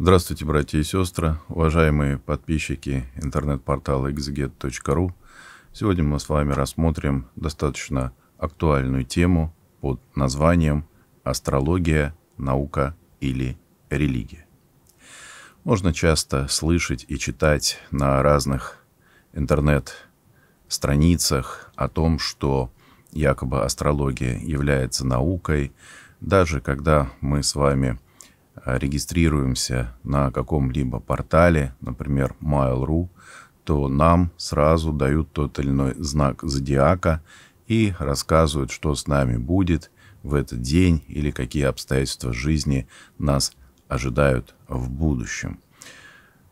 Здравствуйте, братья и сестры, уважаемые подписчики интернет-портала xget.ru. Сегодня мы с вами рассмотрим достаточно актуальную тему под названием «Астрология, наука или религия». Можно часто слышать и читать на разных интернет-страницах о том, что якобы астрология является наукой, даже когда мы с вами – Э, регистрируемся на каком-либо портале, например, Mail.ru, то нам сразу дают тот или иной знак зодиака и рассказывают, что с нами будет в этот день или какие обстоятельства жизни нас ожидают в будущем.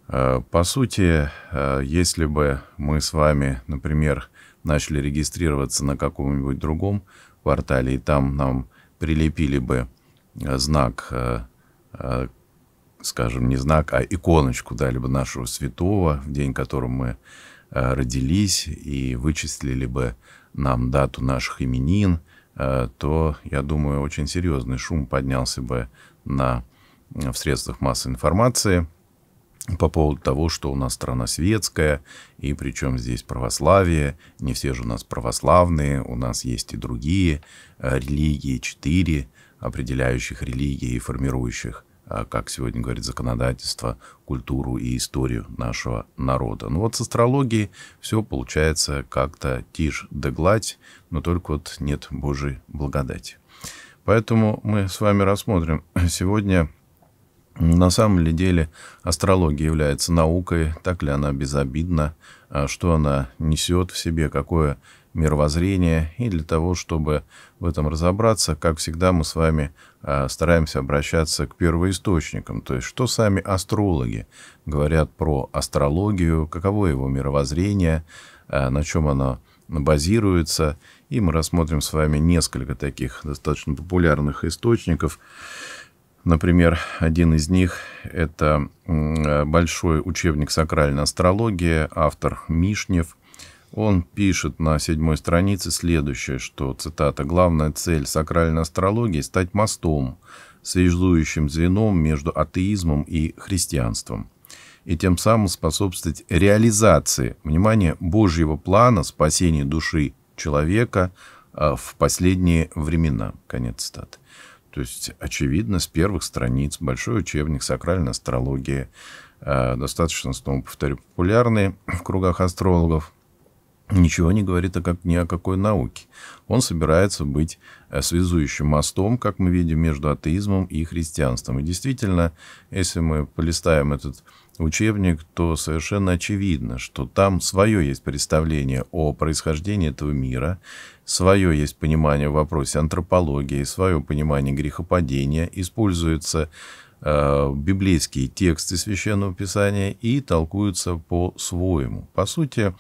Э, по сути, э, если бы мы с вами, например, начали регистрироваться на каком-нибудь другом портале, и там нам прилепили бы знак Э, скажем, не знак, а иконочку, да, либо нашего святого, в день, которым мы э, родились, и вычислили бы нам дату наших именин, э, то, я думаю, очень серьезный шум поднялся бы на, в средствах массовой информации по поводу того, что у нас страна светская, и причем здесь православие, не все же у нас православные, у нас есть и другие религии, четыре, определяющих религии и формирующих, а, как сегодня говорит законодательство, культуру и историю нашего народа. Ну вот с астрологией все получается как-то тишь да гладь, но только вот нет Божьей благодати. Поэтому мы с вами рассмотрим сегодня на самом ли деле астрология является наукой, так ли она безобидна, а, что она несет в себе, какое мировоззрения. И для того, чтобы в этом разобраться, как всегда, мы с вами а, стараемся обращаться к первоисточникам, то есть что сами астрологи говорят про астрологию, каково его мировоззрение, а, на чем оно базируется. И мы рассмотрим с вами несколько таких достаточно популярных источников. Например, один из них – это а, большой учебник сакральной астрологии, автор Мишнев – он пишет на седьмой странице следующее, что, цитата, «главная цель сакральной астрологии – стать мостом, связующим звеном между атеизмом и христианством, и тем самым способствовать реализации, внимания Божьего плана спасения души человека а, в последние времена». Конец цитаты. То есть, очевидно, с первых страниц большой учебник сакральной астрологии а, достаточно, снова повторю, популярный в кругах астрологов – ничего не говорит о как, ни о какой науке. Он собирается быть э, связующим мостом, как мы видим, между атеизмом и христианством. И действительно, если мы полистаем этот учебник, то совершенно очевидно, что там свое есть представление о происхождении этого мира, свое есть понимание в вопросе антропологии, свое понимание грехопадения, используется э, библейские тексты священного писания и толкуются по-своему. По сути,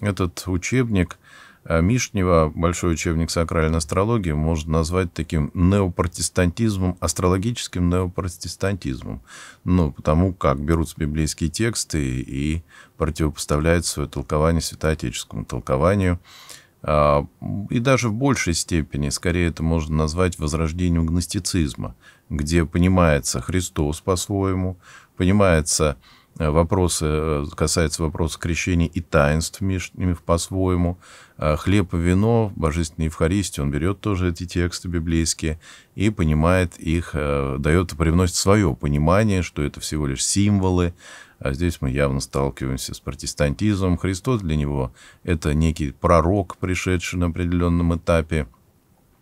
этот учебник э, Мишнева, большой учебник сакральной астрологии, можно назвать таким неопротестантизмом, астрологическим неопротестантизмом. Ну, потому как берутся библейские тексты и противопоставляют свое толкование святоотеческому толкованию. А, и даже в большей степени, скорее, это можно назвать возрождением гностицизма, где понимается Христос по-своему, понимается вопросы, э, касается вопроса крещения и таинств ними по-своему. А хлеб и вино, Божественная Евхаристия, он берет тоже эти тексты библейские и понимает их, э, дает, привносит свое понимание, что это всего лишь символы, а здесь мы явно сталкиваемся с протестантизмом. Христос для него – это некий пророк, пришедший на определенном этапе –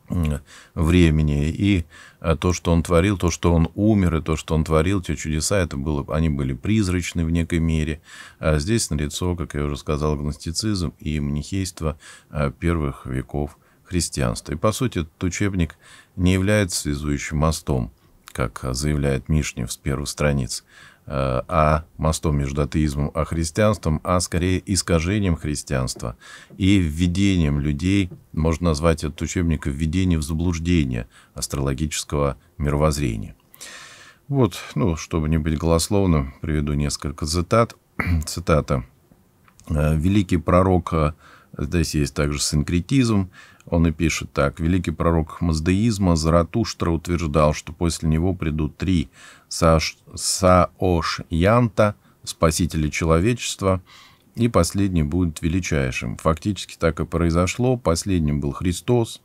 Э, времени. И э, то, что он творил, то, что он умер, и то, что он творил, те чудеса, это было, они были призрачны в некой мере. А здесь налицо, как я уже сказал, гностицизм и манихейство э, первых веков христианства. И, по сути, этот учебник не является связующим мостом, как заявляет Мишнев с первых страниц Э, а мостом между атеизмом и христианством, а скорее искажением христианства и введением людей, можно назвать этот учебник «Введение в заблуждение астрологического мировоззрения». Вот, ну, чтобы не быть голословным, приведу несколько цитат. Цитата. «Э, «Великий пророк...» э, Здесь есть также синкретизм. Он и пишет так. Великий пророк маздаизма Заратуштра утверждал, что после него придут три Саош, Саош Янта, спасители человечества, и последний будет величайшим. Фактически так и произошло. Последним был Христос.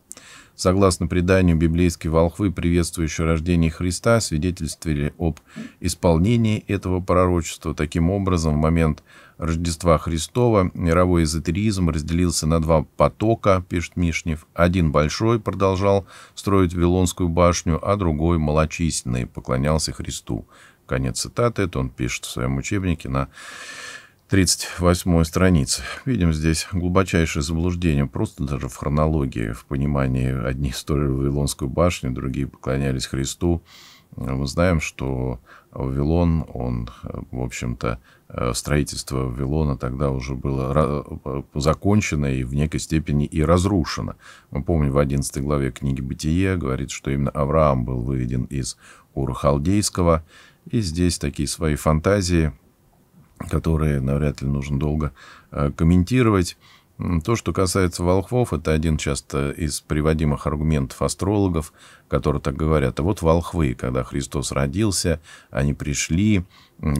Согласно преданию, библейские волхвы, приветствующие рождение Христа, свидетельствовали об исполнении этого пророчества. Таким образом, в момент Рождества Христова мировой эзотеризм разделился на два потока, пишет Мишнев. Один большой продолжал строить Вилонскую башню, а другой малочисленный поклонялся Христу. Конец цитаты. Это он пишет в своем учебнике на 38 странице. Видим здесь глубочайшее заблуждение, просто даже в хронологии, в понимании. Одни строили Вавилонскую башню, другие поклонялись Христу. Мы знаем, что Вавилон, он, в общем-то, Э, строительство Вавилона тогда уже было закончено и в некой степени и разрушено. Мы помним в 11 главе книги «Бытие» говорит, что именно Авраам был выведен из Урхалдейского, и здесь такие свои фантазии, которые навряд ли нужно долго э, комментировать. То, что касается волхвов, это один часто из приводимых аргументов астрологов, которые так говорят. А вот волхвы, когда Христос родился, они пришли,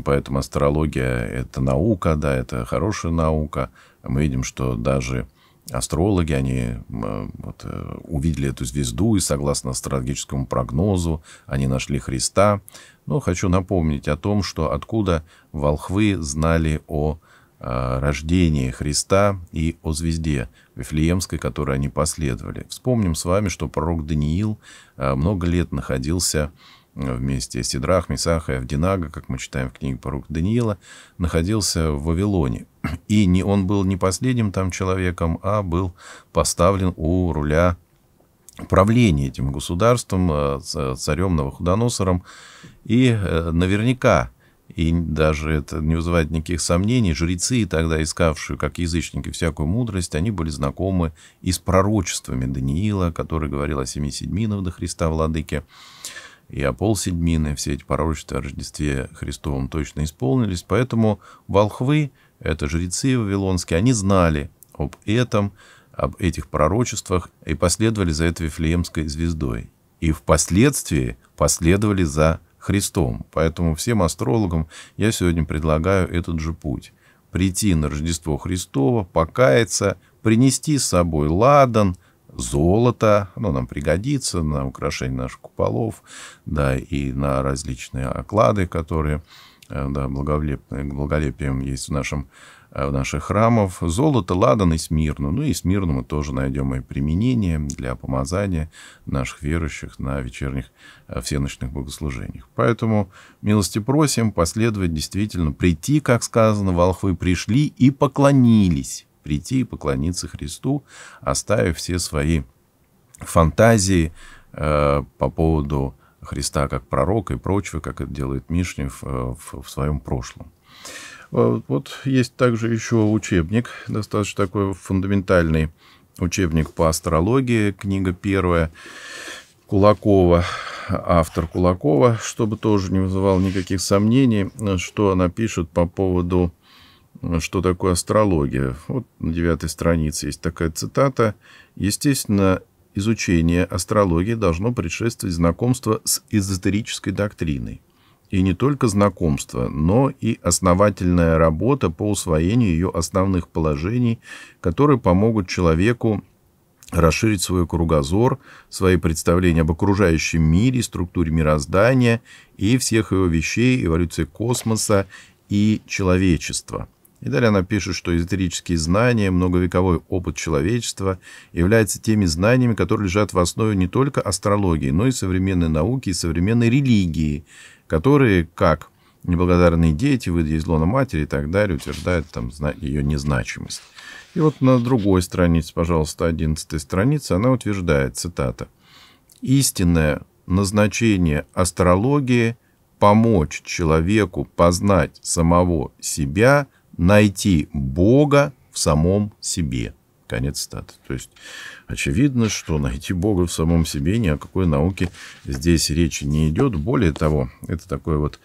поэтому астрология – это наука, да, это хорошая наука. Мы видим, что даже астрологи, они вот, э, увидели эту звезду, и согласно астрологическому прогнозу они нашли Христа. Но хочу напомнить о том, что откуда волхвы знали о Христе Э, рождении Христа и о звезде Вифлеемской, которой они последовали. Вспомним с вами, что пророк Даниил э, много лет находился э, вместе с Сидрах, Месаха и Авдинага, как мы читаем в книге «Порук Даниила», находился в Вавилоне. И не, он был не последним там человеком, а был поставлен у руля правления этим государством, царем Новохудоносором. И наверняка и даже это не вызывает никаких сомнений, жрецы, тогда искавшие, как язычники, всякую мудрость, они были знакомы и с пророчествами Даниила, который говорил о семи седьминах до Христа Владыке, и о полседьмины, все эти пророчества о Рождестве Христовом точно исполнились, поэтому волхвы, это жрецы вавилонские, они знали об этом, об этих пророчествах и последовали за этой Вифлеемской звездой. И впоследствии последовали за Христом. Поэтому всем астрологам я сегодня предлагаю этот же путь. Прийти на Рождество Христова, покаяться, принести с собой ладан, золото, оно нам пригодится на украшение наших куполов, да, и на различные оклады, которые э, да, благолепием есть в нашем Э, в наших храмов. Золото, ладан и смирну. Ну и смирну мы тоже найдем и применение для помазания наших верующих на вечерних э, всеночных богослужениях. Поэтому милости просим последовать действительно, прийти, как сказано, волхвы пришли и поклонились. Прийти и поклониться Христу, оставив все свои фантазии э, по поводу Христа как пророка и прочего, как это делает Мишнев э, в, в своем прошлом. А вот есть также еще учебник, достаточно такой фундаментальный учебник по астрологии, книга первая Кулакова, автор Кулакова, чтобы тоже не вызывал никаких сомнений, что она пишет по поводу, что такое астрология. Вот на девятой странице есть такая цитата. Естественно, изучение астрологии должно предшествовать знакомство с эзотерической доктриной и не только знакомство, но и основательная работа по усвоению ее основных положений, которые помогут человеку расширить свой кругозор, свои представления об окружающем мире, структуре мироздания и всех его вещей, эволюции космоса и человечества. И далее она пишет, что эзотерические знания, многовековой опыт человечества являются теми знаниями, которые лежат в основе не только астрологии, но и современной науки и современной религии, которые, как неблагодарные дети, выйдя из лона матери и так далее, утверждают там ее незначимость. И вот на другой странице, пожалуйста, 11 страница, она утверждает, цитата, «Истинное назначение астрологии – помочь человеку познать самого себя – найти Бога в самом себе. Конец статы. То есть очевидно, что найти Бога в самом себе, ни о какой науке здесь речи не идет. Более того, это такой вот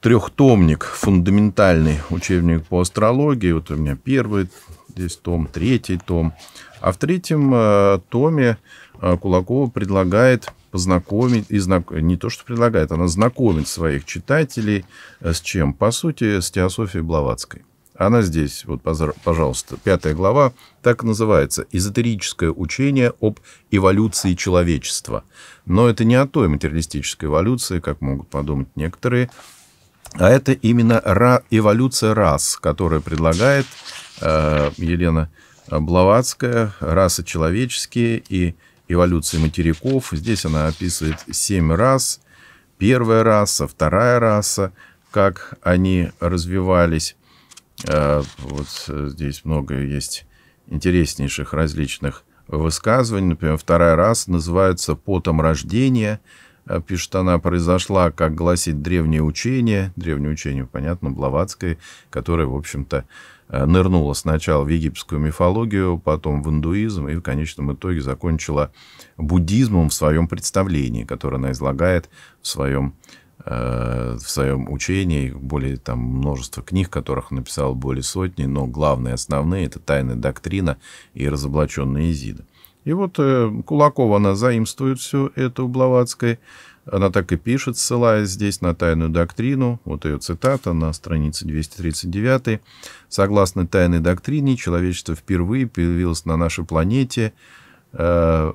трехтомник, фундаментальный учебник по астрологии. Вот у меня первый здесь том, третий том. А в третьем э, томе э, Кулакова предлагает познакомить, и знак, не то что предлагает, она знакомит своих читателей э, с чем? По сути, с теософией Блаватской. Она здесь, вот, пожалуйста, пятая глава, так называется «Эзотерическое учение об эволюции человечества». Но это не о той материалистической эволюции, как могут подумать некоторые, а это именно эволюция рас, которая предлагает э, Елена Блаватская, расы человеческие и эволюции материков. Здесь она описывает семь рас. Первая раса, вторая раса, как они развивались, а, вот э, здесь много есть интереснейших различных высказываний. Например, вторая раз называется «потом рождения». А, пишет она, произошла, как гласит древнее учение, древнее учение, понятно, Блаватское, которое, в общем-то, э, нырнуло сначала в египетскую мифологию, потом в индуизм и в конечном итоге закончила буддизмом в своем представлении, которое она излагает в своем Э, в своем учении, более там множество книг, которых написал более сотни, но главные, основные, это «Тайная доктрина» и «Разоблаченные Изида». И вот э, Кулакова, она заимствует все это у Блаватской, она так и пишет, ссылаясь здесь на тайную доктрину. Вот ее цитата на странице 239. «Согласно тайной доктрине, человечество впервые появилось на нашей планете 1,6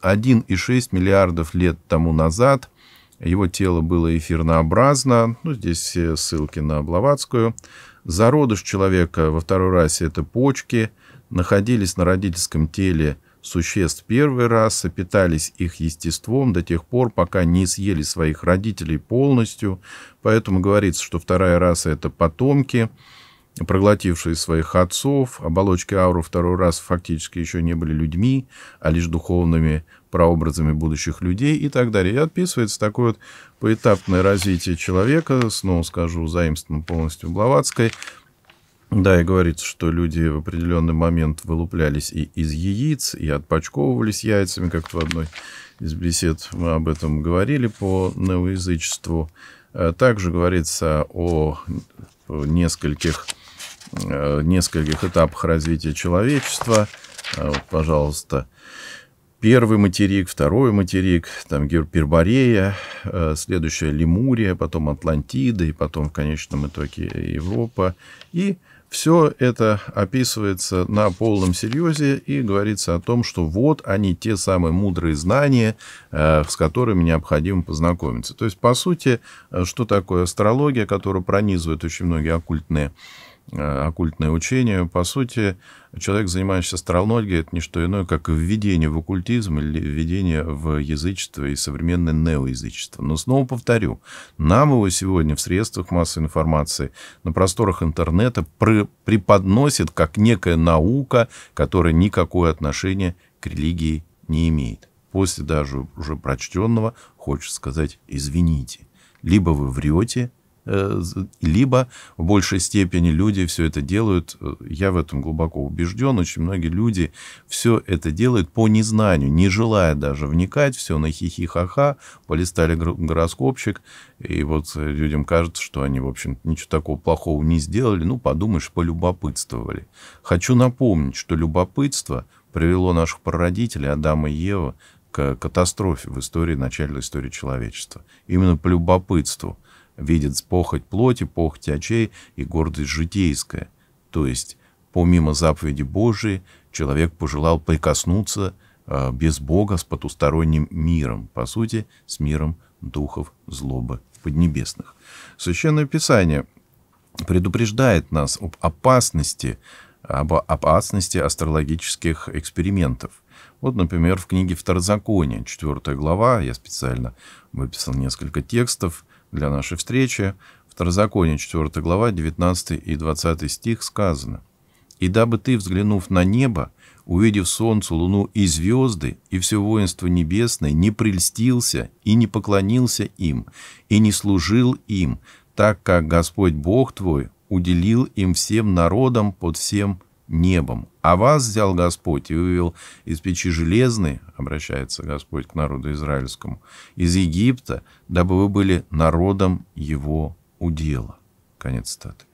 э, миллиардов лет тому назад. Его тело было эфирнообразно. Ну, здесь все ссылки на Блаватскую. Зародыш человека во второй расе – это почки. Находились на родительском теле существ первой расы, питались их естеством до тех пор, пока не съели своих родителей полностью. Поэтому говорится, что вторая раса – это потомки. Потомки проглотившие своих отцов, оболочки ауры второй раз фактически еще не были людьми, а лишь духовными прообразами будущих людей и так далее. И отписывается такое вот поэтапное развитие человека, снова скажу, заимствовано полностью Блаватской. Да, и говорится, что люди в определенный момент вылуплялись и из яиц, и отпочковывались яйцами, как в одной из бесед мы об этом говорили по новоязычеству. Также говорится о нескольких Э, нескольких этапах развития человечества. Э, вот, пожалуйста, первый материк, второй материк, там Гиперборея, э, следующая Лемурия, потом Атлантида, и потом в конечном итоге Европа. И все это описывается на полном серьезе и говорится о том, что вот они те самые мудрые знания, с которыми необходимо познакомиться. То есть, по сути, что такое астрология, которая пронизывает очень многие оккультные Э, оккультное учение. По сути, человек, занимающийся астрологией, это не что иное, как введение в оккультизм или введение в язычество и современное неоязычество. Но снова повторю, нам его сегодня в средствах массовой информации, на просторах интернета преподносит как некая наука, которая никакое отношение к религии не имеет. После даже уже прочтенного хочется сказать «извините». Либо вы врете, Э, либо в большей степени люди все это делают, э, я в этом глубоко убежден, очень многие люди все это делают по незнанию, не желая даже вникать, все на хихи-ха-ха, полистали гороскопчик, и вот э, людям кажется, что они, в общем, ничего такого плохого не сделали, ну, подумаешь, полюбопытствовали. Хочу напомнить, что любопытство привело наших прародителей Адама и Еву к катастрофе в истории, начальной истории человечества. Именно по любопытству – видит похоть плоти, похоть очей и гордость житейская. То есть, помимо заповеди Божией, человек пожелал прикоснуться э, без Бога с потусторонним миром, по сути, с миром духов злобы поднебесных. Священное Писание предупреждает нас об опасности, об опасности астрологических экспериментов. Вот, например, в книге «Второзаконие», 4 глава, я специально выписал несколько текстов, для нашей встречи, Второзаконие 4 глава, 19 и 20 стих сказано. «И дабы ты, взглянув на небо, увидев солнце, луну и звезды, и все воинство небесное, не прельстился и не поклонился им, и не служил им, так как Господь Бог твой уделил им всем народам под всем небом. А вас взял Господь и вывел из печи железной, обращается Господь к народу израильскому, из Египта, дабы вы были народом его удела. Конец цитаты.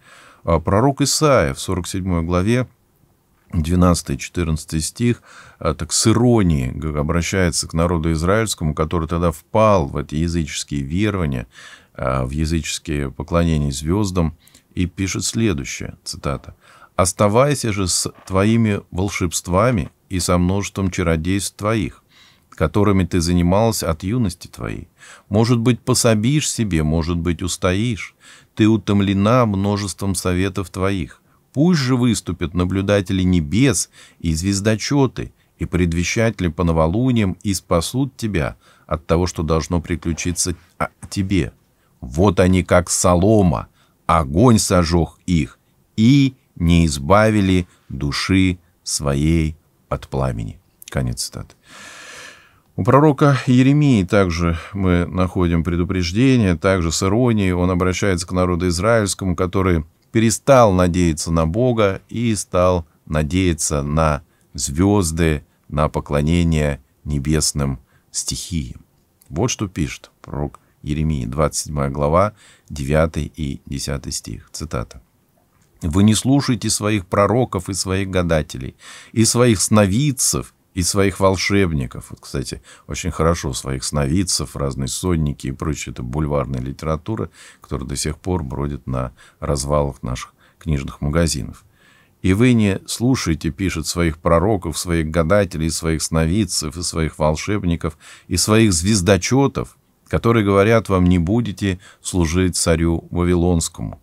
А пророк Исаия в 47 главе 12-14 стих, а так с иронией обращается к народу израильскому, который тогда впал в эти языческие верования, а, в языческие поклонения звездам, и пишет следующее, цитата. Оставайся же с твоими волшебствами и со множеством чародейств твоих, которыми ты занималась от юности твоей. Может быть, пособишь себе, может быть, устоишь. Ты утомлена множеством советов твоих. Пусть же выступят наблюдатели небес и звездочеты, и предвещатели по новолуниям, и спасут тебя от того, что должно приключиться тебе. Вот они, как солома, огонь сожег их, и не избавили души своей от пламени». Конец цитаты. У пророка Еремии также мы находим предупреждение, также с иронией он обращается к народу израильскому, который перестал надеяться на Бога и стал надеяться на звезды, на поклонение небесным стихиям. Вот что пишет пророк Еремии, 27 глава, 9 и 10 стих. Цитата. Вы не слушаете своих пророков и своих гадателей, и своих сновидцев, и своих волшебников. Вот, кстати, очень хорошо своих сновидцев, разные сонники и прочее. Это бульварная литература, которая до сих пор бродит на развалах наших книжных магазинов. И вы не слушаете, пишет своих пророков, своих гадателей, своих сновидцев и своих волшебников, и своих звездочетов, которые говорят вам, не будете служить царю Вавилонскому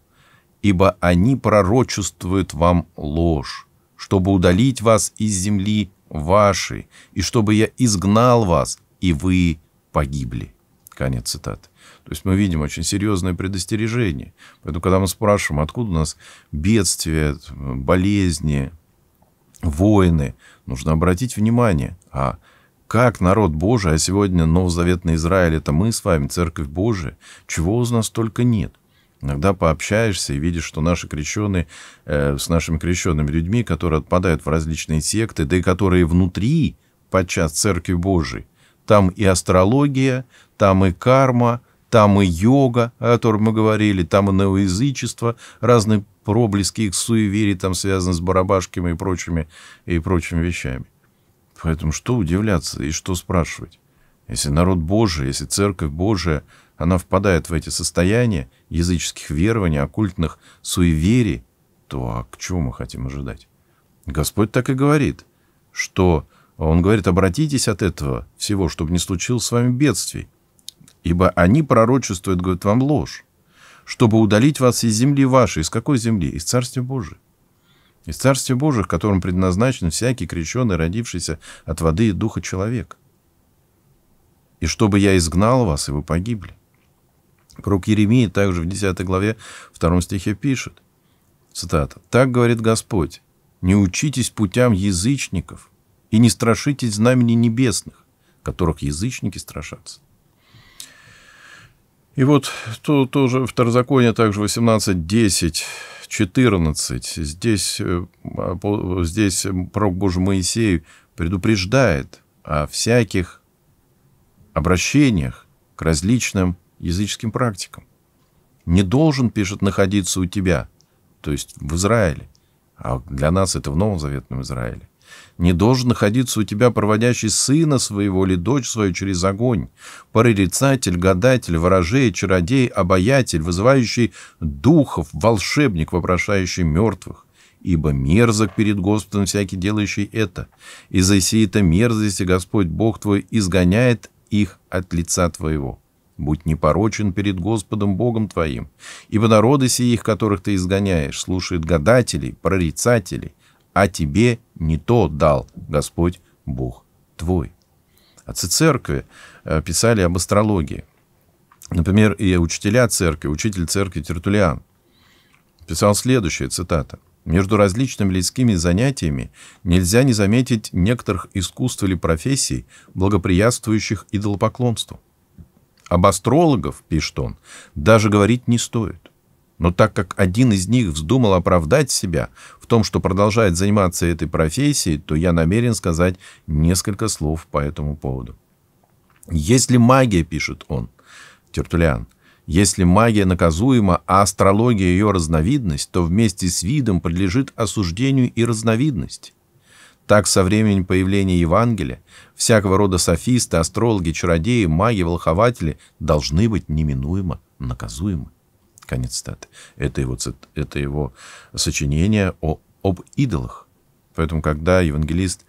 ибо они пророчествуют вам ложь, чтобы удалить вас из земли вашей, и чтобы я изгнал вас, и вы погибли». Конец цитаты. То есть мы видим очень серьезное предостережение. Поэтому, когда мы спрашиваем, откуда у нас бедствия, болезни, войны, нужно обратить внимание, а как народ Божий, а сегодня Новозаветный Израиль, это мы с вами, Церковь Божия, чего у нас только нет. Иногда пообщаешься и видишь, что наши крещеные, э, с нашими крещенными людьми, которые отпадают в различные секты, да и которые внутри, подчас Церкви Божией, там и астрология, там и карма, там и йога, о которой мы говорили, там и новоязычество, разные проблески их суеверий, там связаны с барабашками и прочими, и прочими вещами. Поэтому что удивляться и что спрашивать? Если народ Божий, если Церковь Божия – она впадает в эти состояния языческих верований, оккультных суеверий, то а к чему мы хотим ожидать? Господь так и говорит, что Он говорит, обратитесь от этого всего, чтобы не случилось с вами бедствий, ибо они пророчествуют, говорят, вам ложь, чтобы удалить вас из земли вашей. Из какой земли? Из Царствия Божия. Из Царствия Божия, которым предназначен всякий крещенный родившийся от воды и духа человек. И чтобы я изгнал вас, и вы погибли. Пророк Еремия также в 10 главе 2 стихе пишет, цитата, «Так говорит Господь, не учитесь путям язычников и не страшитесь знамени небесных, которых язычники страшатся». И вот то, тоже второзаконие а также 18, 10, 14. Здесь, э, здесь пророк Божий Моисей предупреждает о всяких обращениях к различным языческим практикам. Не должен, пишет, находиться у тебя, то есть в Израиле, а для нас это в Новом Заветном Израиле. Не должен находиться у тебя проводящий сына своего или дочь свою через огонь, прорицатель, гадатель, ворожей, чародей, обаятель, вызывающий духов, волшебник, вопрошающий мертвых. Ибо мерзок перед Господом всякий, делающий это. Из-за сей-то мерзости Господь Бог твой изгоняет их от лица твоего. Будь непорочен перед Господом Богом твоим, ибо народы сиих, которых ты изгоняешь, слушают гадателей, прорицателей, а тебе не то дал Господь Бог твой. Отцы церкви э, писали об астрологии. Например, и учителя церкви, учитель церкви Тертулиан, писал следующее цитата. «Между различными людскими занятиями нельзя не заметить некоторых искусств или профессий, благоприятствующих идолопоклонству». Об астрологов, пишет он, даже говорить не стоит. Но так как один из них вздумал оправдать себя в том, что продолжает заниматься этой профессией, то я намерен сказать несколько слов по этому поводу. «Если магия, — пишет он, Тертулян, — если магия наказуема, а астрология ее разновидность, то вместе с видом подлежит осуждению и разновидность. Так, со времени появления Евангелия, всякого рода софисты, астрологи, чародеи, маги, волхователи должны быть неминуемо наказуемы. Конец цитаты. Это его, это его сочинение о, об идолах. Поэтому, когда евангелист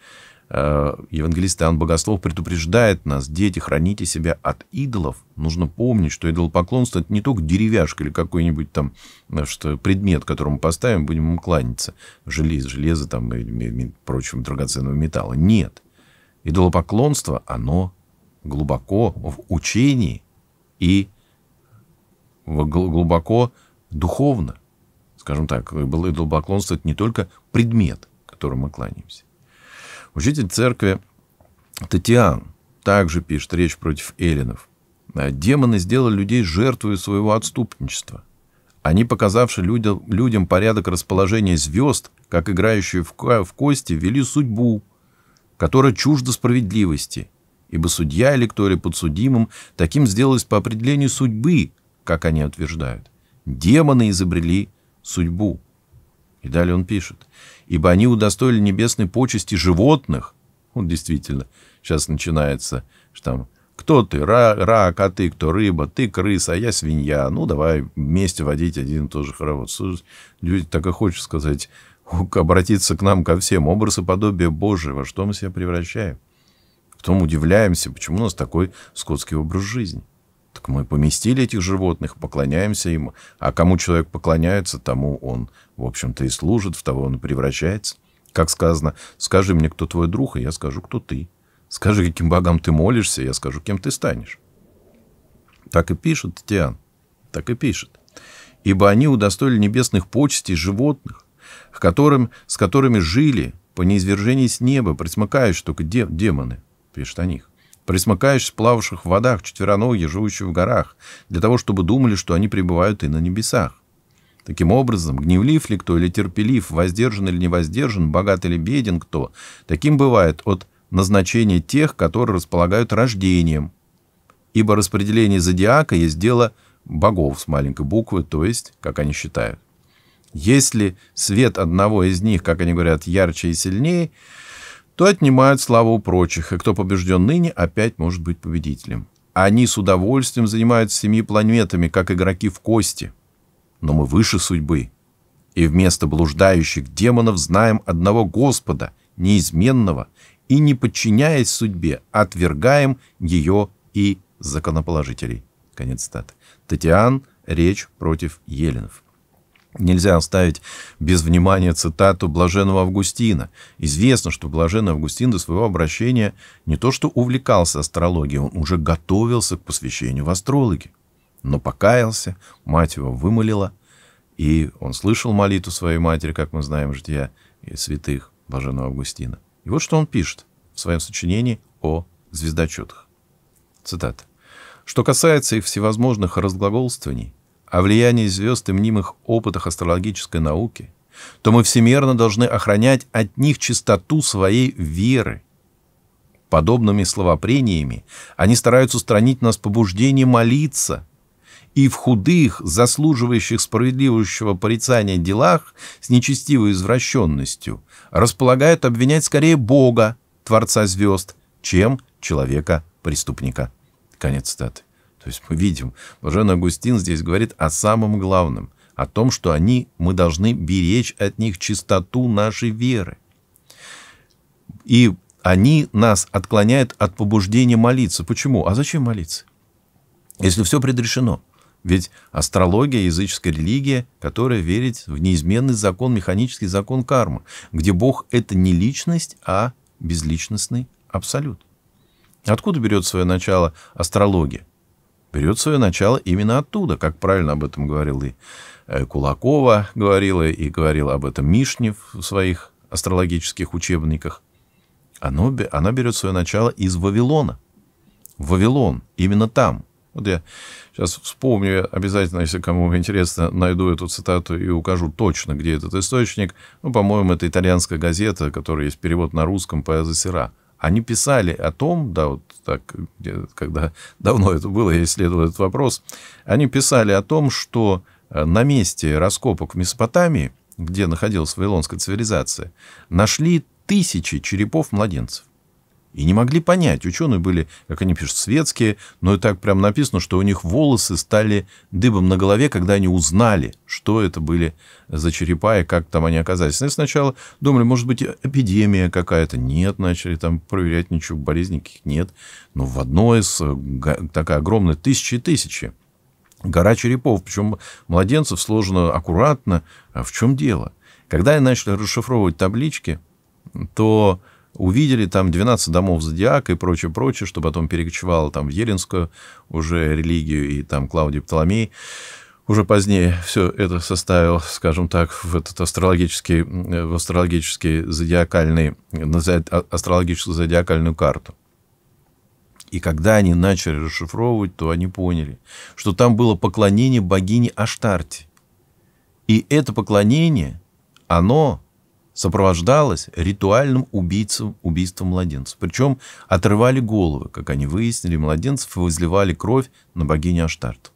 Э, евангелист Иоанн Богослов предупреждает нас, дети, храните себя от идолов. Нужно помнить, что идолопоклонство – это не только деревяшка или какой-нибудь там э, что предмет, которому поставим, будем ему кланяться, железо, железо там и прочего драгоценного металла. Нет. Идолопоклонство, оно глубоко в учении и глубоко духовно. Скажем так, идолопоклонство – это не только предмет, которому мы кланяемся. Учитель церкви Татьян также пишет речь против эллинов. «Э, демоны сделали людей жертвой своего отступничества. Они, показавши людям, порядок расположения звезд, как играющие в, в кости, вели судьбу, которая чужда справедливости, ибо судья или кто или подсудимым таким сделалось по определению судьбы, как они утверждают. Демоны изобрели судьбу. И далее он пишет ибо они удостоили небесной почести животных. Вот действительно, сейчас начинается, что там кто ты, рак, а ты кто, рыба, ты крыса, а я свинья. Ну, давай вместе водить один и тот же хоровод. Люди так и хочет сказать, обратиться к нам ко всем. Образ и подобие Божие, во что мы себя превращаем. Потом удивляемся, почему у нас такой скотский образ жизни. Так мы поместили этих животных, поклоняемся им, а кому человек поклоняется, тому он в общем-то, и служит, в того он превращается. Как сказано, скажи мне, кто твой друг, и я скажу, кто ты. Скажи, каким богам ты молишься, и я скажу, кем ты станешь. Так и пишет Тиан, так и пишет. Ибо они удостоили небесных почестей животных, которым, с которыми жили по неизвержении с неба, присмыкаясь только де, демоны, пишет о них присмыкаешься плававших в водах четвероногие, живущих в горах, для того, чтобы думали, что они пребывают и на небесах. Таким образом, гневлив ли кто или терпелив, воздержан или невоздержан, богат или беден кто, таким бывает от назначения тех, которые располагают рождением. Ибо распределение зодиака есть дело богов с маленькой буквы, то есть, как они считают. Если свет одного из них, как они говорят, ярче и сильнее, то отнимают славу у прочих, и кто побежден ныне, опять может быть победителем. Они с удовольствием занимаются семи планетами, как игроки в кости – но мы выше судьбы. И вместо блуждающих демонов знаем одного Господа, неизменного, и, не подчиняясь судьбе, отвергаем ее и законоположителей. Конец статы. Татьян, речь против еленов. Нельзя оставить без внимания цитату блаженного Августина. Известно, что блаженный Августин до своего обращения не то что увлекался астрологией, он уже готовился к посвящению в астрологи но покаялся, мать его вымолила, и он слышал молитву своей матери, как мы знаем, жития святых блаженного Августина. И вот что он пишет в своем сочинении о звездочетах. Цитата. «Что касается их всевозможных разглаголствований о влиянии звезд и мнимых опытах астрологической науки, то мы всемерно должны охранять от них чистоту своей веры. Подобными словопрениями они стараются устранить нас побуждение молиться – и в худых, заслуживающих справедливого порицания делах с нечестивой извращенностью, располагают обвинять скорее Бога, Творца звезд, чем человека-преступника. Конец цитаты. То есть мы видим, Блаженный Агустин здесь говорит о самом главном, о том, что они, мы должны беречь от них чистоту нашей веры. И они нас отклоняют от побуждения молиться. Почему? А зачем молиться? Если все предрешено – ведь астрология – языческая религия, которая верит в неизменный закон, механический закон кармы, где Бог – это не личность, а безличностный абсолют. Откуда берет свое начало астрология? Берет свое начало именно оттуда, как правильно об этом говорил и э, Кулакова, говорила и говорил об этом Мишнев в своих астрологических учебниках. Оно, она берет свое начало из Вавилона. Вавилон, именно там – вот я сейчас вспомню, обязательно, если кому интересно, найду эту цитату и укажу точно, где этот источник. Ну, по-моему, это итальянская газета, которая есть перевод на русском по Сера». Они писали о том, да, вот так, когда давно это было, я исследовал этот вопрос, они писали о том, что э, на месте раскопок в Месопотамии, где находилась вавилонская цивилизация, нашли тысячи черепов младенцев. И не могли понять. Ученые были, как они пишут, светские, но и так прям написано, что у них волосы стали дыбом на голове, когда они узнали, что это были за черепа и как там они оказались. Они ну, сначала думали, может быть, эпидемия какая-то. Нет, начали там проверять, ничего, болезней никаких нет. Но в одной из э, такая огромная тысячи и тысячи. Гора черепов, причем младенцев сложено аккуратно. А в чем дело? Когда они начали расшифровывать таблички, то увидели там 12 домов зодиака и прочее, прочее, что потом перекочевало там в еленскую уже религию и там Клаудий Птоломей. Уже позднее все это составил, скажем так, в этот астрологический, в астрологический зодиакальный, а, астрологическую зодиакальную карту. И когда они начали расшифровывать, то они поняли, что там было поклонение богине Аштарте. И это поклонение, оно сопровождалось ритуальным убийцем, убийством младенцев. Причем отрывали головы, как они выяснили, младенцев и возливали кровь на богиню Аштарт.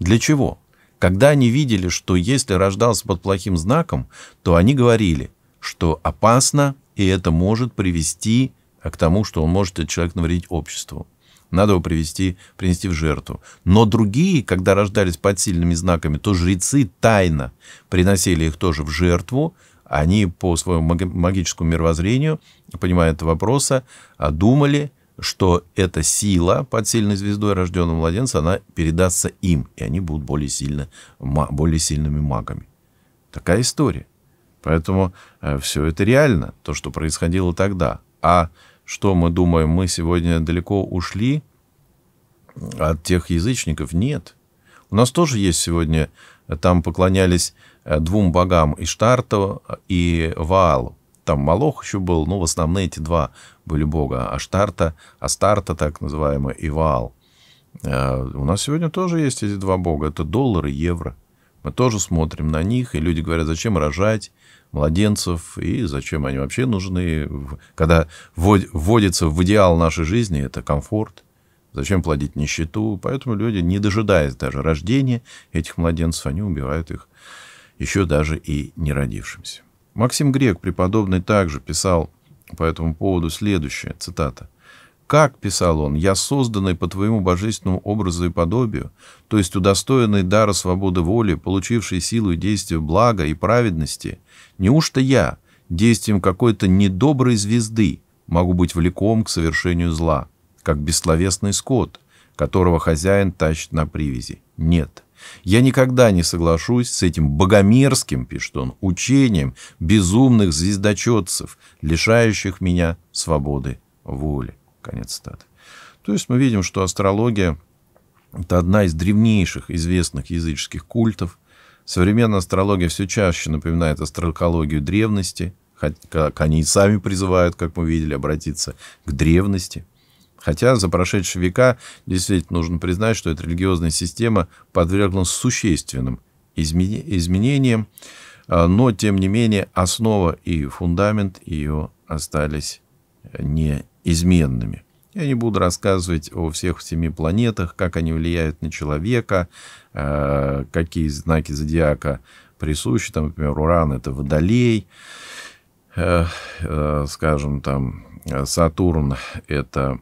Для чего? Когда они видели, что если рождался под плохим знаком, то они говорили, что опасно, и это может привести к тому, что он может, этот человек, навредить обществу. Надо его привести, принести в жертву. Но другие, когда рождались под сильными знаками, то жрецы тайно приносили их тоже в жертву, они по своему магическому мировоззрению, понимая этого вопроса, а, думали, что эта сила под сильной звездой рожденного младенца, она передастся им, и они будут более, сильно, более сильными магами. Такая история. Поэтому э, все это реально, то, что происходило тогда. А что мы думаем, мы сегодня далеко ушли от тех язычников? Нет. У нас тоже есть сегодня, э, там поклонялись Э, двум богам Иштарту и Ваалу. Там Малох еще был, но в основном эти два были бога Аштарта, Астарта, так называемый, и Ваал. Э, у нас сегодня тоже есть эти два бога. Это доллары, евро. Мы тоже смотрим на них, и люди говорят, зачем рожать младенцев, и зачем они вообще нужны. Когда вводится в идеал нашей жизни, это комфорт. Зачем плодить нищету? Поэтому люди, не дожидаясь даже рождения этих младенцев, они убивают их еще даже и не родившимся. Максим Грек, преподобный, также писал по этому поводу следующее, цитата. «Как, — писал он, — я созданный по твоему божественному образу и подобию, то есть удостоенный дара свободы воли, получивший силу и действие блага и праведности, неужто я, действием какой-то недоброй звезды, могу быть влеком к совершению зла, как бессловесный скот, которого хозяин тащит на привязи? Нет. Я никогда не соглашусь с этим богомерзким, пишет он, учением безумных звездочетцев, лишающих меня свободы воли. Конец статы. То есть мы видим, что астрология – это одна из древнейших известных языческих культов. Современная астрология все чаще напоминает астрологию древности, хотя они и сами призывают, как мы видели, обратиться к древности – Хотя за прошедшие века действительно нужно признать, что эта религиозная система подверглась существенным изменениям, а, но, тем не менее, основа и фундамент ее остались э, неизменными. Я не буду рассказывать о всех семи планетах, как они влияют на человека, а, какие знаки зодиака присущи. Там, например, Уран — это водолей, э, э, скажем, там Сатурн — это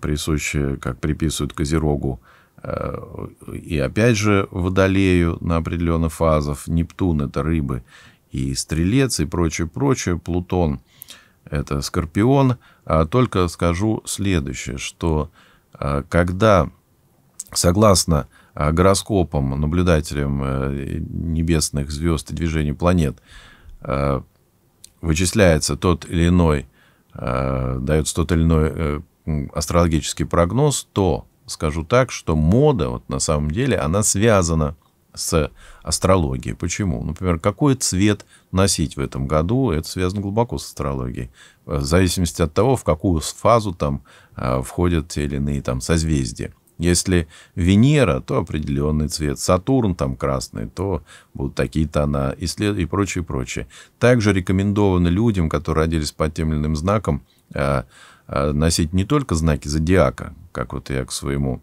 присущие, как приписывают Козерогу, э, и опять же Водолею на определенных фазах. Нептун — это рыбы и стрелец и прочее, прочее. Плутон — это скорпион. А только скажу следующее, что э, когда, согласно э, гороскопам, наблюдателям небесных звезд и движений планет, вычисляется тот или иной, дается тот или иной астрологический прогноз, то скажу так, что мода вот на самом деле она связана с астрологией. Почему? Например, какой цвет носить в этом году, это связано глубоко с астрологией. Э, в зависимости от того, в какую фазу там э, входят те или иные там созвездия. Если Венера, то определенный цвет, Сатурн там красный, то будут такие тона и, след... и прочее, прочее. Также рекомендовано людям, которые родились под тем или иным знаком, а, а, носить не только знаки зодиака, как вот я к своему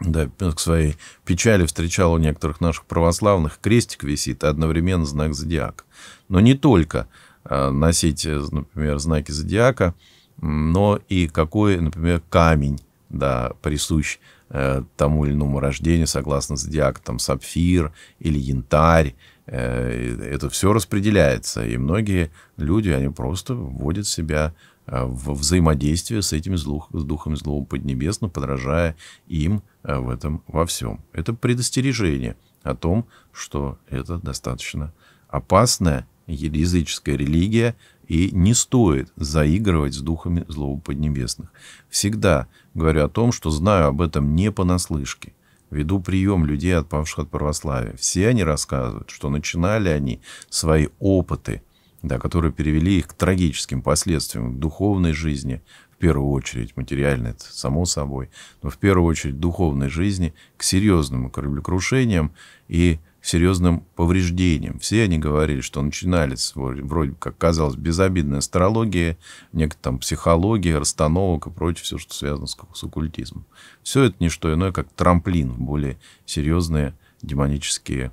да, к своей печали встречал у некоторых наших православных крестик висит, и одновременно знак зодиака. Но не только а, носить, например, знаки зодиака, но и какой, например, камень, да, присущ э, тому или иному рождению, согласно зодиаку, там сапфир или янтарь, э, это все распределяется, и многие люди, они просто вводят себя Э, в взаимодействии с этими злух, с духами злого поднебесно, подражая им э, в этом во всем. Это предостережение о том, что это достаточно опасная языческая религия, и не стоит заигрывать с духами злого поднебесных. Всегда говорю о том, что знаю об этом не понаслышке. Веду прием людей, отпавших от православия. Все они рассказывают, что начинали они свои опыты – да, которые перевели их к трагическим последствиям в духовной жизни, в первую очередь материальной, это само собой, но в первую очередь духовной жизни, к серьезным кораблекрушениям и серьезным повреждениям. Все они говорили, что начинали свой, вроде как казалось, безобидная астрология, некая там психология, расстановок и прочее, все, что связано с, с оккультизмом. Все это не что иное, как трамплин в более серьезные демонические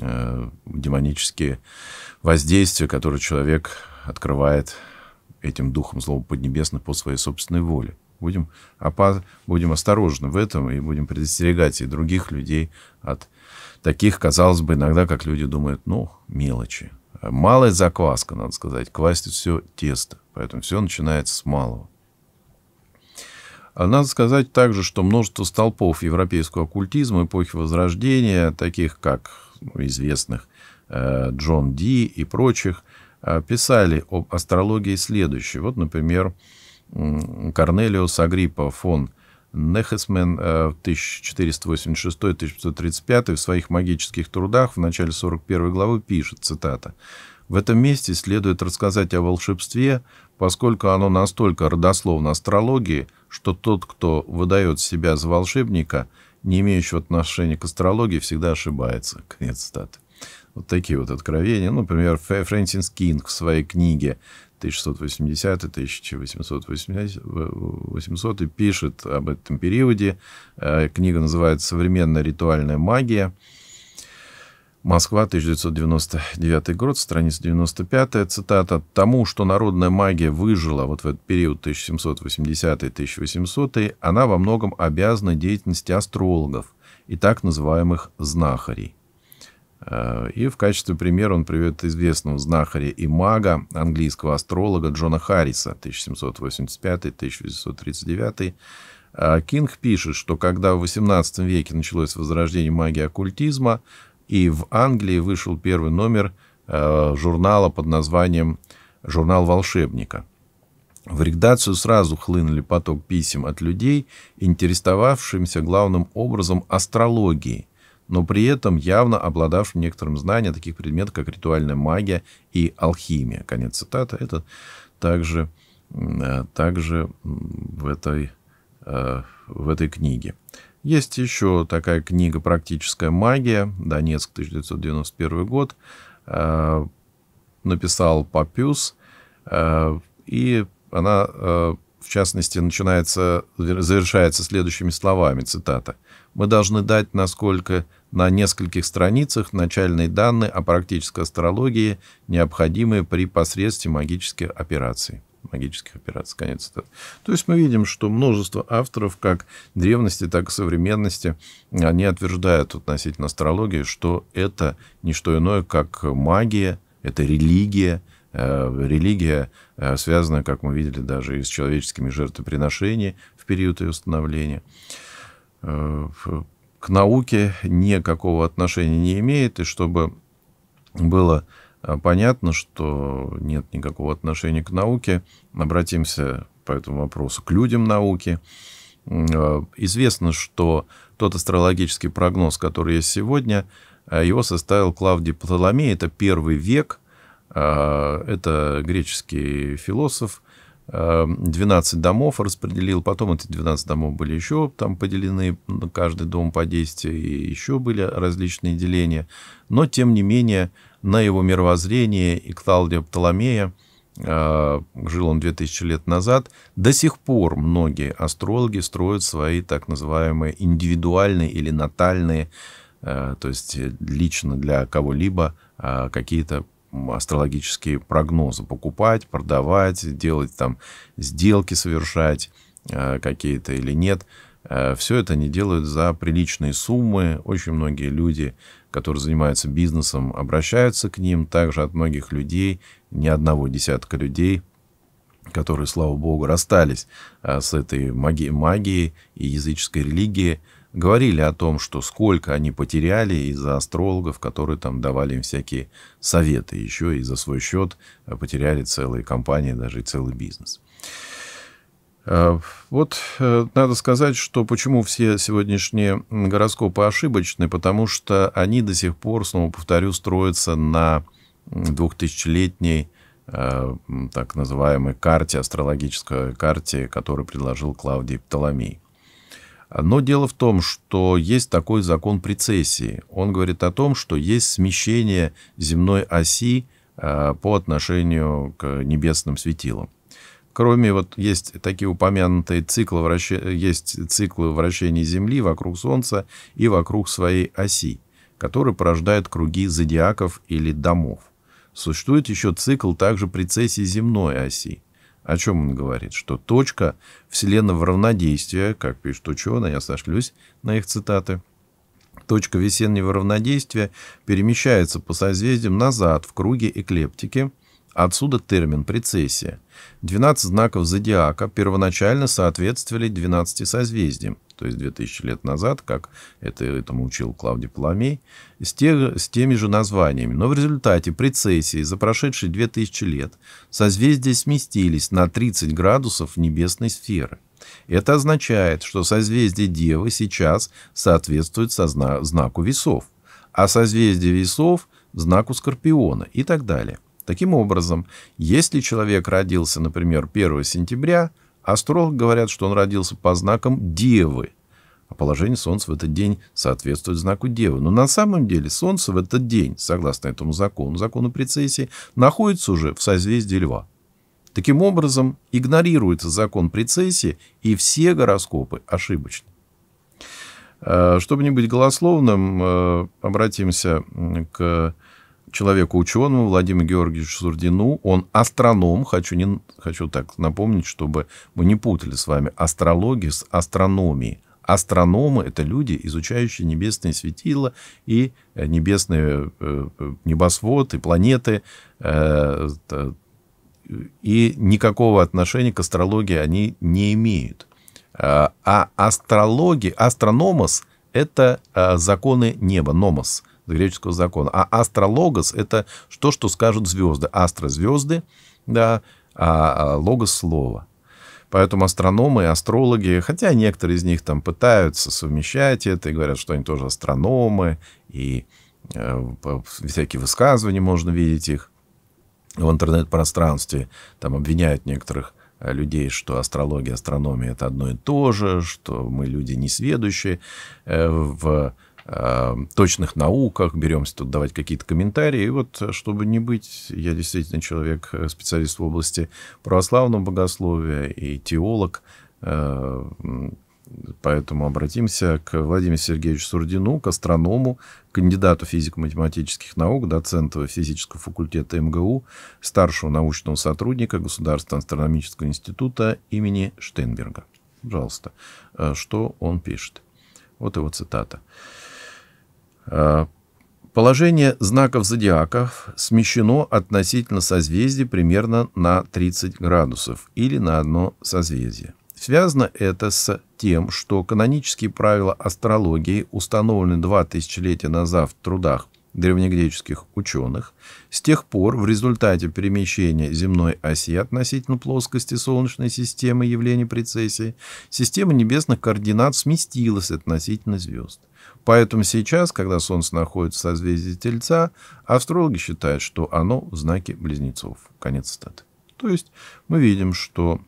э, демонические воздействия, которые человек открывает этим духом злого поднебесных по своей собственной воле. Будем, опаз... будем осторожны в этом и будем предостерегать и других людей от таких, казалось бы, иногда, как люди думают, ну, мелочи. Малая закваска, надо сказать, квасит все тесто. Поэтому все начинается с малого. А надо сказать также, что множество столпов европейского оккультизма эпохи Возрождения, таких как известных э, Джон Ди и прочих, э, писали об астрологии следующее. Вот, например, Корнелиус Агриппа фон Нехесмен э, в 1486-1535 в своих магических трудах в начале 41 главы пишет, цитата, «В этом месте следует рассказать о волшебстве, поскольку оно настолько родословно астрологии, что тот, кто выдает себя за волшебника – не имеющего отношения к астрологии, всегда ошибается. Конец цитаты. Вот такие вот откровения. Ну, например, Фрэнсис Кинг в своей книге 1680-1880 э, пишет об этом периоде. Э, книга называется «Современная ритуальная магия». Москва, 1999 год, страница 95, цитата. «Тому, что народная магия выжила вот в этот период 1780-1800, она во многом обязана деятельности астрологов и так называемых знахарей». Э, и в качестве примера он приведет известного знахаря и мага, английского астролога Джона Харриса, 1785-1839. Э, Кинг пишет, что когда в XVIII веке началось возрождение магии оккультизма, и в Англии вышел первый номер э, журнала под названием «Журнал волшебника». В редакцию сразу хлынули поток писем от людей, интересовавшимся главным образом астрологией, но при этом явно обладавшим некоторым знанием таких предметов, как ритуальная магия и алхимия. Конец цитаты. Это также, э, также в, этой, э, в этой книге. Есть еще такая книга «Практическая магия», Донецк, 1991 год, э, написал Папюс, э, и она, э, в частности, начинается, завершается следующими словами, цитата. «Мы должны дать, насколько на нескольких страницах, начальные данные о практической астрологии, необходимые при посредстве магических операций» магических операций. Конец этот. То есть мы видим, что множество авторов, как древности, так и современности, они утверждают относительно астрологии, что это не что иное, как магия, это религия, э, религия, э, связанная, как мы видели, даже и с человеческими жертвоприношениями в период ее становления. Э, к науке никакого отношения не имеет, и чтобы было а, понятно, что нет никакого отношения к науке. Обратимся по этому вопросу к людям науки. А, известно, что тот астрологический прогноз, который есть сегодня, а, его составил Клавдий Птоломей. Это первый век. Это греческий философ. 12 домов распределил. Потом эти 12 домов были еще там поделены, каждый дом по действию, и еще были различные деления. Но, тем не менее, на его мировоззрение и Клаудия Птоломея, а, жил он 2000 лет назад, до сих пор многие астрологи строят свои так называемые индивидуальные или натальные, а, то есть лично для кого-либо а, какие-то астрологические прогнозы покупать, продавать, делать там сделки, совершать какие-то или нет. Все это они делают за приличные суммы. Очень многие люди которые занимаются бизнесом, обращаются к ним также от многих людей, ни одного десятка людей, которые, слава богу, расстались а, с этой маги- магией и языческой религией, говорили о том, что сколько они потеряли из-за астрологов, которые там давали им всякие советы, еще и за свой счет а, потеряли целые компании, даже и целый бизнес. Э, вот э, надо сказать, что почему все сегодняшние гороскопы ошибочны, потому что они до сих пор, снова повторю, строятся на двухтысячелетней э, так называемой карте, астрологической карте, которую предложил Клавдий Птоломей. Но дело в том, что есть такой закон прецессии. Он говорит о том, что есть смещение земной оси по отношению к небесным светилам. Кроме вот есть такие упомянутые циклы, вращ... есть циклы вращения Земли вокруг Солнца и вокруг своей оси, которые порождают круги зодиаков или домов. Существует еще цикл также прецессии земной оси. О чем он говорит? Что точка Вселенной в равнодействии, как пишут ученые, я сошлюсь на их цитаты, точка весеннего равнодействия перемещается по созвездиям назад в круге эклептики – Отсюда термин «прецессия». 12 знаков зодиака первоначально соответствовали 12 созвездиям, то есть 2000 лет назад, как это, этому учил Клавдий Паламей, с, тех, с теми же названиями. Но в результате прецессии за прошедшие 2000 лет созвездия сместились на 30 градусов небесной сферы. Это означает, что созвездие Девы сейчас соответствует со зна знаку весов, а созвездие весов – знаку Скорпиона и так далее. Таким образом, если человек родился, например, 1 сентября, астрологи говорят, что он родился по знакам Девы, а положение Солнца в этот день соответствует знаку Девы. Но на самом деле Солнце в этот день, согласно этому закону, закону прецессии, находится уже в созвездии Льва. Таким образом, игнорируется закон прецессии, и все гороскопы ошибочны. Э, чтобы не быть голословным, э, обратимся к человеку, ученому Владимиру Георгиевичу Сурдину. Он астроном. Хочу, не, хочу так напомнить, чтобы мы не путали с вами астрологи с астрономией. Астрономы – это люди, изучающие небесные светила и э, небесные э, э, небосвод, и планеты. И никакого отношения к астрологии они не имеют. А астрологи, астрономос – это законы неба, номос – греческого закона. А астрологос — это то, что скажут звезды. астро звезды, да, а, а логос — слово. Поэтому астрономы и астрологи, хотя некоторые из них там пытаются совмещать это и говорят, что они тоже астрономы, и э, всякие высказывания можно видеть их в интернет-пространстве. Там обвиняют некоторых э, людей, что астрология и астрономия — это одно и то же, что мы люди несведущие э, в Э, точных науках, беремся тут давать какие-то комментарии. И вот, э, чтобы не быть, я действительно человек, э, специалист в области православного богословия и теолог, Поэтому обратимся к Владимиру Сергеевичу Сурдину, к астроному, кандидату физико-математических наук, доценту физического факультета МГУ, старшего научного сотрудника Государственного астрономического института имени Штейнберга. Пожалуйста, что он пишет? Вот его цитата. Э, положение знаков зодиаков смещено относительно созвездий примерно на 30 градусов или на одно созвездие. Связано это с тем, что канонические правила астрологии, установлены два тысячелетия назад в трудах древнегреческих ученых, с тех пор в результате перемещения земной оси относительно плоскости Солнечной системы явления прецессии, система небесных координат сместилась относительно звезд. Поэтому сейчас, когда Солнце находится в созвездии Тельца, астрологи считают, что оно в знаке близнецов. Конец цитаты. То есть мы видим, что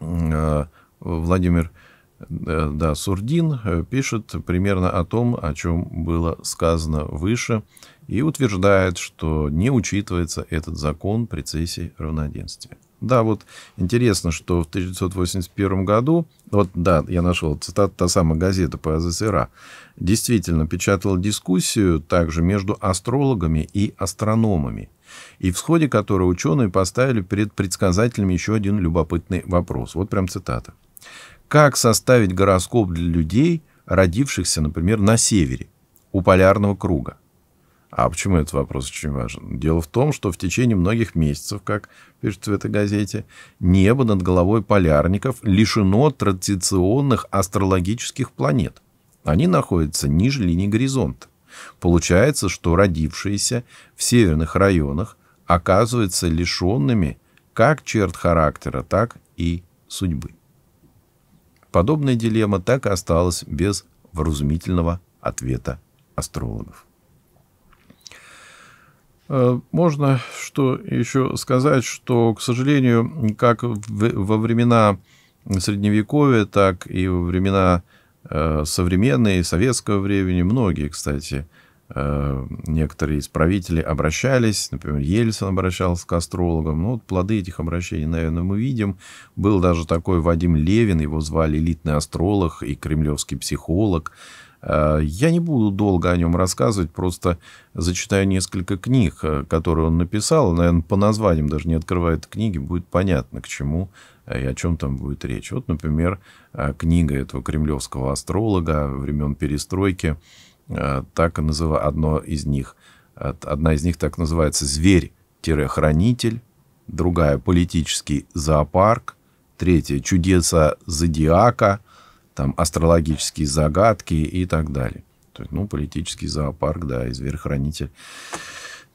э, Владимир э, да, Сурдин э, пишет примерно о том, о чем было сказано выше, и утверждает, что не учитывается этот закон прецессии равноденствия. Да, вот интересно, что в 1981 году, вот да, я нашел цитату, та самая газета по АЗСРА, действительно печатал дискуссию также между астрологами и астрономами, и в сходе которой ученые поставили перед предсказателями еще один любопытный вопрос. Вот прям цитата. «Как составить гороскоп для людей, родившихся, например, на севере, у полярного круга?» А почему этот вопрос очень важен? Дело в том, что в течение многих месяцев, как пишет в этой газете, небо над головой полярников лишено традиционных астрологических планет. Они находятся ниже линии горизонта. Получается, что родившиеся в северных районах оказываются лишенными как черт характера, так и судьбы. Подобная дилемма так и осталась без вразумительного ответа астрологов. Э, можно что еще сказать, что, к сожалению, как во времена Средневековья, так и во времена Э, современные, советского времени, многие, кстати, э, некоторые из правителей обращались, например, Ельцин обращался к астрологам, ну, вот плоды этих обращений, наверное, мы видим. Был даже такой Вадим Левин, его звали элитный астролог и кремлевский психолог, Э, я не буду долго о нем рассказывать, просто зачитаю несколько книг, э, которые он написал. Наверное, по названиям даже не открывает книги, будет понятно, к чему э, и о чем там будет речь. Вот, например, книга этого кремлевского астролога времен перестройки, так и называется, одно из них, одна из них так называется «Зверь-хранитель», другая «Политический зоопарк», третья «Чудеса зодиака», там астрологические загадки и так далее. То есть, ну, политический зоопарк, да, и зверохранитель.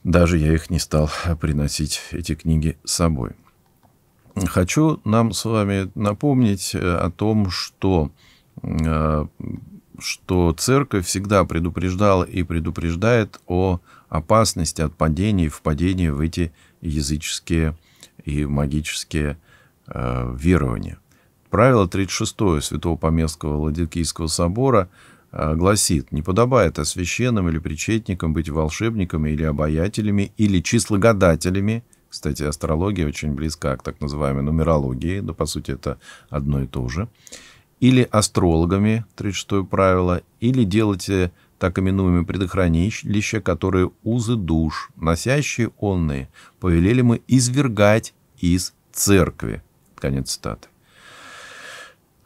Даже я их не стал приносить, эти книги, с собой. Хочу нам с вами напомнить э, о том, что, э, что церковь всегда предупреждала и предупреждает о опасности от падений, в падении в эти языческие и магические э, верования. Правило 36 Святого Поместского Ладикийского собора э, гласит, не подобает освященным или причетникам быть волшебниками или обаятелями или числогадателями. Кстати, астрология очень близка к так называемой нумерологии, да по сути это одно и то же. Или астрологами, 36 правило, или делайте э, так именуемые предохранилища, которые узы душ, носящие онные, повелели мы извергать из церкви. Конец цитаты.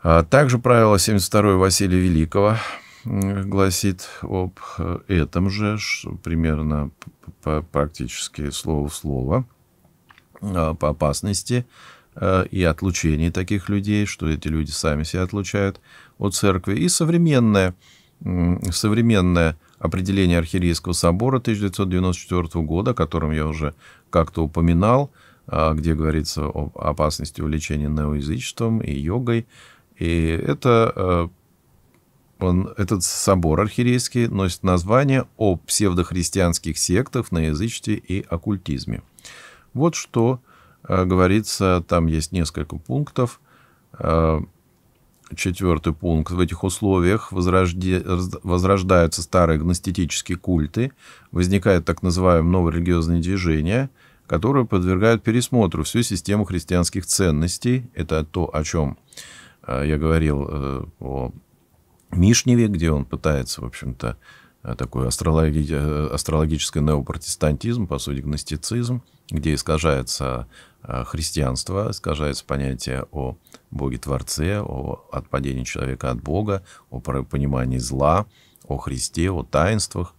А, также правило 72 Василия Великого гласит об э, этом же, примерно практически слово в слово, а, по опасности э, и отлучении таких людей, что эти люди сами себя отлучают от церкви. И современное, современное определение Архиерейского собора 1994 года, о котором я уже как-то упоминал, а, где говорится об опасности увлечения неоязычеством и йогой, и это, э, он, этот собор архиерейский носит название о псевдохристианских сектах на язычестве и оккультизме. Вот что э, говорится, там есть несколько пунктов. Э, четвертый пункт. В этих условиях возрожде... возрождаются старые гностетические культы, возникает так называемое новое религиозное движение, которое подвергает пересмотру всю систему христианских ценностей. Это то, о чем Э, я говорил э, о Мишневе, где он пытается, в общем-то, э, такой астрологи... астрологический неопротестантизм, по сути, гностицизм, где искажается христианство, искажается понятие о Боге-творце, о отпадении человека от Бога, о понимании зла, о Христе, о таинствах.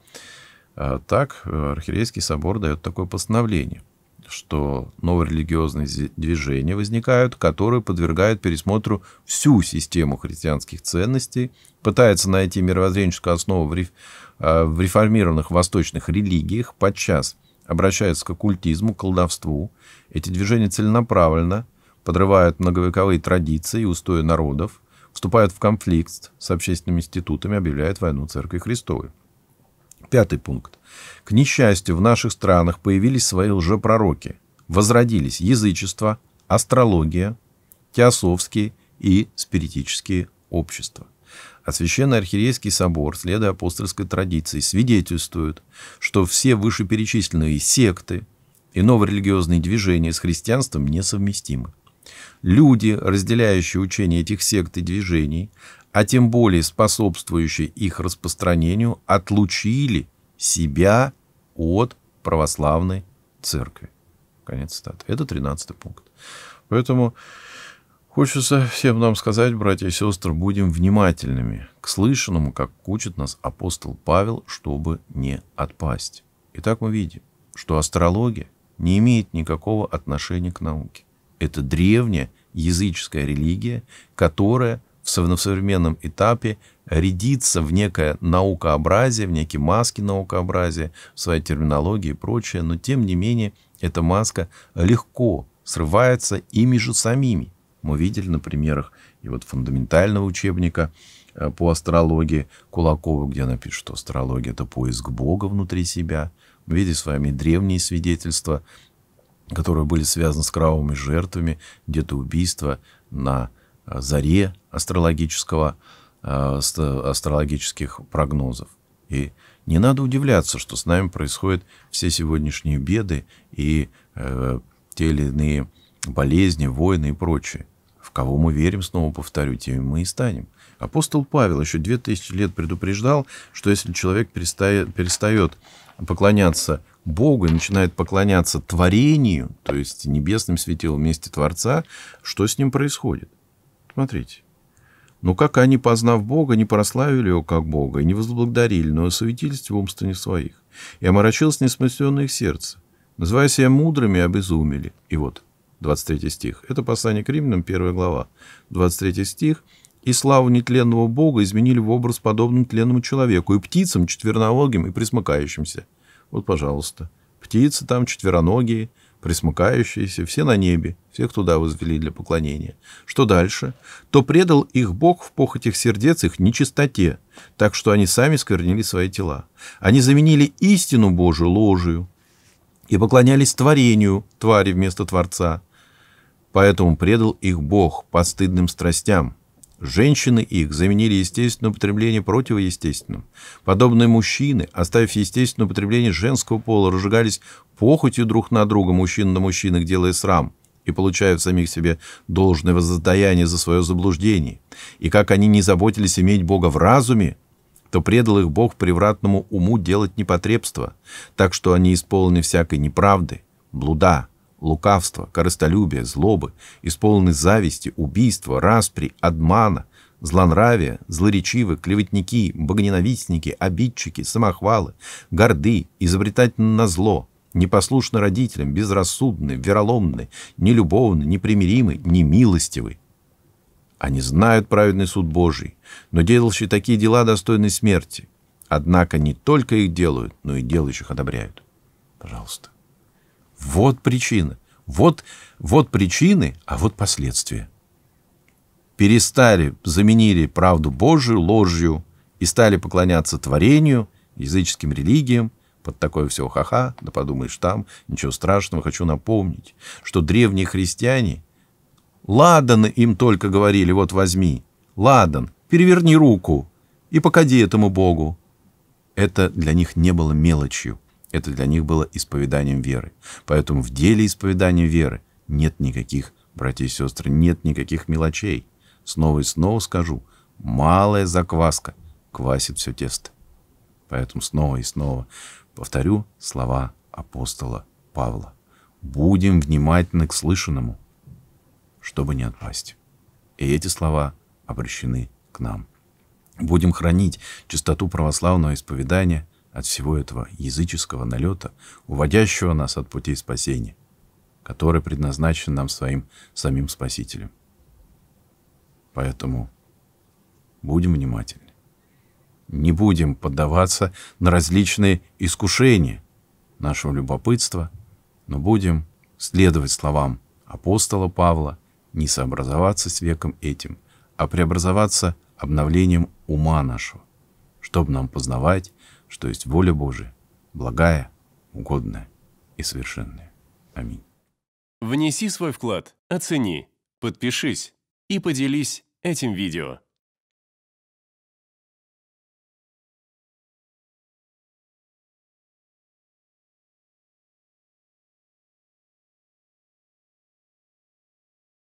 Так, Архиерейский собор дает такое постановление – что новые религиозные движения возникают, которые подвергают пересмотру всю систему христианских ценностей, пытаются найти мировоззренческую основу в, реф... Э, в реформированных восточных религиях, подчас обращаются к оккультизму, колдовству. Эти движения целенаправленно подрывают многовековые традиции и устои народов, вступают в конфликт с общественными институтами, объявляют войну Церкви Христовой. Пятый пункт. К несчастью, в наших странах появились свои лжепророки. Возродились язычество, астрология, теософские и спиритические общества. А Священный Архиерейский собор, следуя апостольской традиции, свидетельствует, что все вышеперечисленные секты и новорелигиозные движения с христианством несовместимы. Люди, разделяющие учение этих сект и движений, а тем более способствующие их распространению, отлучили себя от православной церкви. Конец цитаты. Это 13 пункт. Поэтому хочется всем нам сказать, братья и сестры, будем внимательными к слышанному, как учит нас апостол Павел, чтобы не отпасть. Итак, мы видим, что астрология не имеет никакого отношения к науке. Это древняя языческая религия, которая в современном этапе рядиться в некое наукообразие, в некие маски наукообразия, в своей терминологии и прочее, но тем не менее эта маска легко срывается ими же самими. Мы видели на примерах и вот фундаментального учебника э, по астрологии Кулакова, где она пишет, что астрология – это поиск Бога внутри себя. Мы видели с вами древние свидетельства, которые были связаны с кровавыми жертвами, где-то убийства на Э, заре астрологического, э, астрологических прогнозов. И не надо удивляться, что с нами происходят все сегодняшние беды и э, те или иные болезни, войны и прочее. В кого мы верим, снова повторю, теми мы и станем. Апостол Павел еще две тысячи лет предупреждал, что если человек перестает, перестает поклоняться Богу и начинает поклоняться творению, то есть небесным светилам вместе Творца, что с ним происходит? Смотрите. Но «Ну как они, познав Бога, не прославили его как Бога, и не возблагодарили, но осветились в умствованиях своих, и оморочилось несмысленное их сердце, называя себя мудрыми, обезумели. И вот, 23 стих. Это послание к римлянам, 1 глава, 23 стих. «И славу нетленного Бога изменили в образ подобным тленному человеку, и птицам, четвероногим и присмыкающимся». Вот, пожалуйста. Птицы там, четвероногие, присмыкающиеся, все на небе, всех туда возвели для поклонения. Что дальше? То предал их Бог в похоть сердец, их нечистоте, так что они сами сквернили свои тела. Они заменили истину Божию ложью и поклонялись творению, твари вместо Творца. Поэтому предал их Бог постыдным страстям, Женщины их заменили естественное употребление противоестественным. Подобные мужчины, оставив естественное употребление женского пола, разжигались похотью друг на друга, мужчин на мужчин, их делая срам и получают самих себе должное воздаяние за свое заблуждение. И как они не заботились иметь Бога в разуме, то предал их Бог превратному уму делать непотребство, так что они исполнены всякой неправды, блуда, лукавства, корыстолюбия, злобы, исполнены зависти, убийства, распри, обмана, злонравия, злоречивы, клеветники, богоненавистники, обидчики, самохвалы, горды, изобретательны на зло, непослушны родителям, безрассудны, вероломны, нелюбовны, непримиримы, немилостивы. Они знают праведный суд Божий, но делающие такие дела достойны смерти. Однако не только их делают, но и делающих одобряют. Пожалуйста. Вот причина, Вот, вот причины, а вот последствия. Перестали, заменили правду Божию ложью и стали поклоняться творению, языческим религиям, под такое все ха-ха, да подумаешь там, ничего страшного, хочу напомнить, что древние христиане, ладан им только говорили, вот возьми, ладан, переверни руку и покади этому Богу. Это для них не было мелочью. Это для них было исповеданием веры. Поэтому в деле исповедания веры нет никаких, братья и сестры, нет никаких мелочей. Снова и снова скажу, малая закваска квасит все тесто. Поэтому снова и снова повторю слова апостола Павла. Будем внимательны к слышанному, чтобы не отпасть. И эти слова обращены к нам. Будем хранить чистоту православного исповедания – от всего этого языческого налета, уводящего нас от путей спасения, который предназначен нам своим самим Спасителем. Поэтому будем внимательны. Не будем поддаваться на различные искушения нашего любопытства, но будем следовать словам апостола Павла, не сообразоваться с веком этим, а преобразоваться обновлением ума нашего, чтобы нам познавать что есть воля Божия, благая, угодная и совершенная. Аминь. Внеси свой вклад, оцени, подпишись и поделись этим видео.